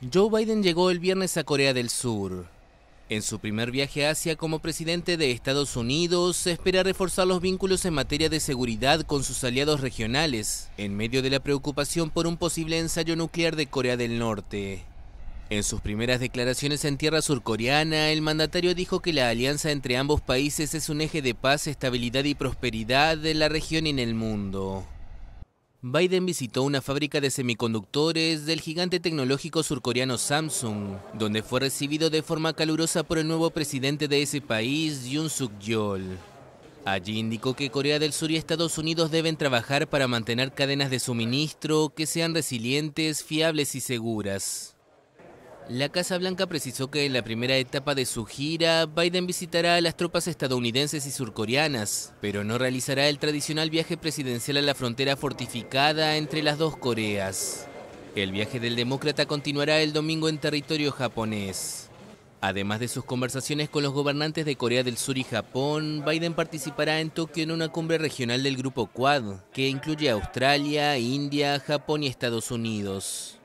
Joe Biden llegó el viernes a Corea del Sur. En su primer viaje a Asia como presidente de Estados Unidos, espera reforzar los vínculos en materia de seguridad con sus aliados regionales, en medio de la preocupación por un posible ensayo nuclear de Corea del Norte. En sus primeras declaraciones en tierra surcoreana, el mandatario dijo que la alianza entre ambos países es un eje de paz, estabilidad y prosperidad de la región y en el mundo. Biden visitó una fábrica de semiconductores del gigante tecnológico surcoreano Samsung, donde fue recibido de forma calurosa por el nuevo presidente de ese país, Yoon Suk-yeol. Allí indicó que Corea del Sur y Estados Unidos deben trabajar para mantener cadenas de suministro que sean resilientes, fiables y seguras. La Casa Blanca precisó que en la primera etapa de su gira, Biden visitará a las tropas estadounidenses y surcoreanas, pero no realizará el tradicional viaje presidencial a la frontera fortificada entre las dos Coreas. El viaje del demócrata continuará el domingo en territorio japonés. Además de sus conversaciones con los gobernantes de Corea del Sur y Japón, Biden participará en Tokio en una cumbre regional del Grupo Quad, que incluye a Australia, India, Japón y Estados Unidos.